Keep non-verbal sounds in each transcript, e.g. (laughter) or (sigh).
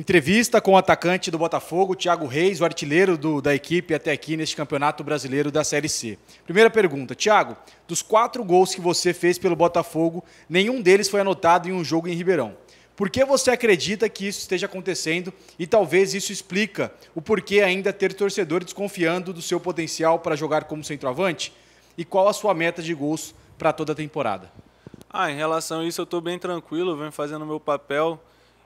Entrevista com o atacante do Botafogo, Thiago Reis, o artilheiro do, da equipe até aqui neste Campeonato Brasileiro da Série C. Primeira pergunta, Thiago, dos quatro gols que você fez pelo Botafogo, nenhum deles foi anotado em um jogo em Ribeirão. Por que você acredita que isso esteja acontecendo e talvez isso explica o porquê ainda ter torcedor desconfiando do seu potencial para jogar como centroavante? E qual a sua meta de gols para toda a temporada? Ah, em relação a isso eu estou bem tranquilo, venho fazendo o meu papel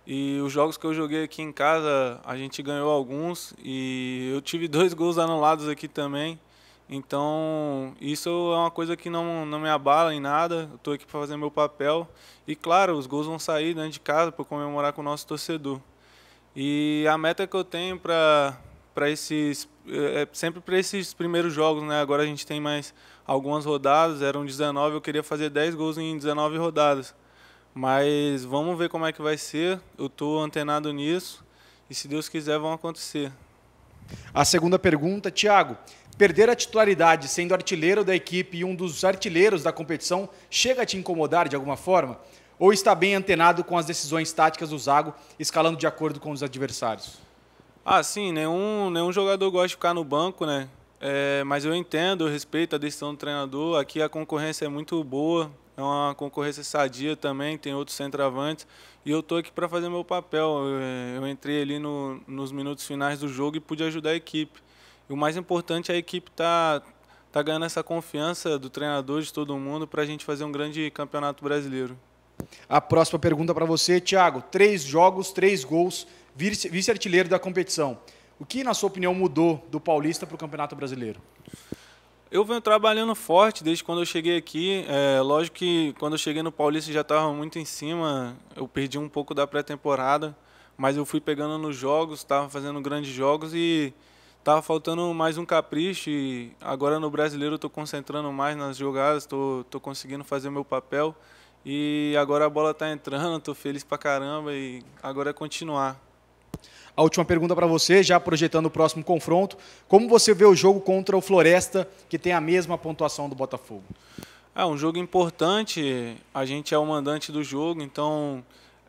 e os jogos que eu joguei aqui em casa, a gente ganhou alguns e eu tive (laughs) dois gols anulados aqui também. Então, isso é uma coisa que não, não me abala em nada. Eu estou aqui para fazer meu papel. E, claro, os gols vão sair dentro de casa para comemorar com o nosso torcedor. E a meta que eu tenho para esses. É, é sempre para esses primeiros jogos, né? Agora a gente tem mais algumas rodadas, eram 19, eu queria fazer 10 gols em 19 rodadas. Mas vamos ver como é que vai ser. Eu estou antenado nisso e se Deus quiser vão acontecer. A segunda pergunta, Thiago. Perder a titularidade sendo artilheiro da equipe e um dos artilheiros da competição chega a te incomodar de alguma forma? Ou está bem antenado com as decisões táticas do Zago, escalando de acordo com os adversários? Ah, sim, nenhum, nenhum jogador gosta de ficar no banco, né? É, mas eu entendo, eu respeito a decisão do treinador. Aqui a concorrência é muito boa, é uma concorrência sadia também, tem outros centroavantes. E eu tô aqui para fazer meu papel. Eh, eu, entrei ali no, nos minutos finais do jogo e pude ajudar a equipe. E o mais importante é a equipe tá tá ganhando essa confiança do treinador de todo mundo para a gente fazer um grande campeonato brasileiro. A próxima pergunta para você, Thiago. Três jogos, três gols, vice-artilheiro da competição. O que, na sua opinião, mudou do Paulista para o Campeonato Brasileiro? Eu venho trabalhando forte desde quando eu cheguei aqui. É, lógico que quando eu cheguei no Paulista já estava muito em cima. Eu perdi um pouco da pré-temporada, mas eu fui pegando nos jogos, estava fazendo grandes jogos e estava faltando mais um capricho. E agora no brasileiro estou concentrando mais nas jogadas, estou conseguindo fazer meu papel. E agora a bola está entrando, estou feliz pra caramba e agora é continuar. A última pergunta para você, já projetando o próximo confronto, como você vê o jogo contra o Floresta, que tem a mesma pontuação do Botafogo? É um jogo importante, a gente é o mandante do jogo, então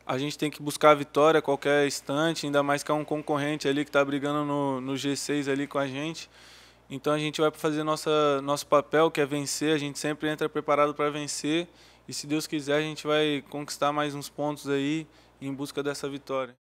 a gente tem que buscar a vitória a qualquer instante, ainda mais que é um concorrente ali que está brigando no, no G6 ali com a gente. Então a gente vai fazer nossa, nosso papel, que é vencer, a gente sempre entra preparado para vencer e se Deus quiser a gente vai conquistar mais uns pontos aí em busca dessa vitória.